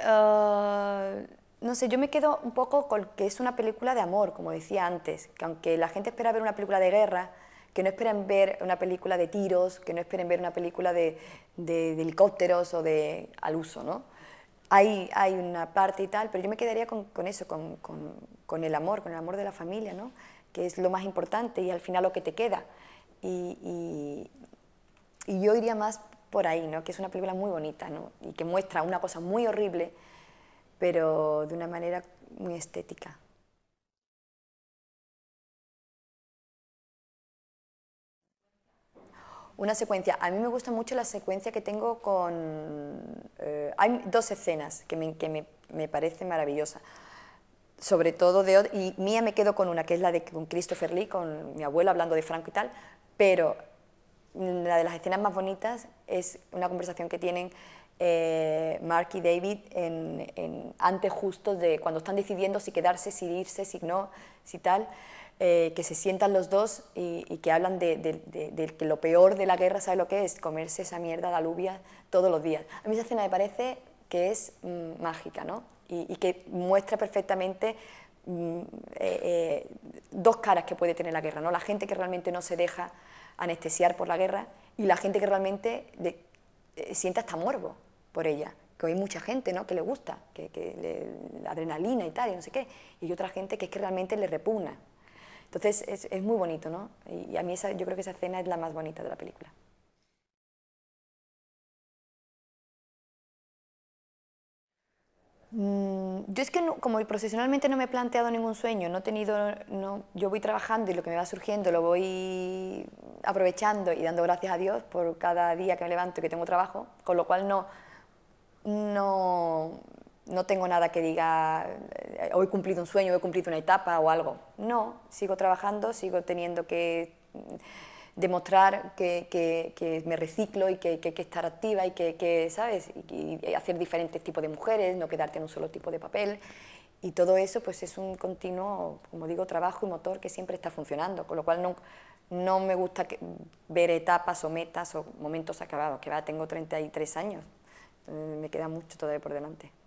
Ah, no sé, yo me quedo un poco con que es una película de amor, como decía antes, que aunque la gente espera ver una película de guerra, que no esperen ver una película de tiros, que no esperen ver una película de, helicópteros o de al uso, ¿no? Hay, hay, una parte y tal, pero yo me quedaría con, eso, con, el amor, con el amor de la familia, ¿no? Que es lo más importante y al final lo que te queda. y, y yo iría más por ahí, ¿no? que es una película muy bonita y que muestra una cosa muy horrible, pero de una manera muy estética. Una secuencia. A mí me gusta mucho la secuencia que tengo con... Eh, hay dos escenas que me, que me, parecen maravillosas sobre todo de... Y mía me quedo con una, que es la de con Christopher Lee, con mi abuelo hablando de Franco y tal, pero la de las escenas más bonitas es una conversación que tienen eh, Mark y David en, antes justo de cuando están decidiendo si quedarse, si irse, si no, si tal, eh, que se sientan los dos y, que hablan de, que lo peor de la guerra, ¿sabe lo que es? Comerse esa mierda de alubia todos los días. A mí esa escena me parece que es mm, mágica, ¿no? Y, que muestra perfectamente mm, eh, dos caras que puede tener la guerra, ¿no? La gente que realmente no se deja anestesiar por la guerra y la gente que realmente sienta eh, siente hasta morbo por ella, que hay mucha gente, Que le gusta, que, le, adrenalina y tal, y no sé qué, y otra gente que es que realmente le repugna. Entonces es, muy bonito, Y, a mí yo creo que esa escena es la más bonita de la película. Mm, yo es que como profesionalmente no me he planteado ningún sueño, no he tenido, no, yo voy trabajando y lo que me va surgiendo lo voy aprovechando y dando gracias a Dios por cada día que me levanto y que tengo trabajo, con lo cual no, no, no tengo nada que diga, eh, hoy he cumplido un sueño, hoy he cumplido una etapa o algo. No, sigo trabajando, sigo teniendo que demostrar que, que, me reciclo y que, que hay que estar activa y que, ¿sabes? Y, hacer diferentes tipos de mujeres, no quedarte en un solo tipo de papel. Y todo eso pues es un continuo, como digo, trabajo y motor que siempre está funcionando, con lo cual no, no me gusta ver etapas o metas o momentos acabados, que va, tengo 33 años, eh, me queda mucho todavía por delante.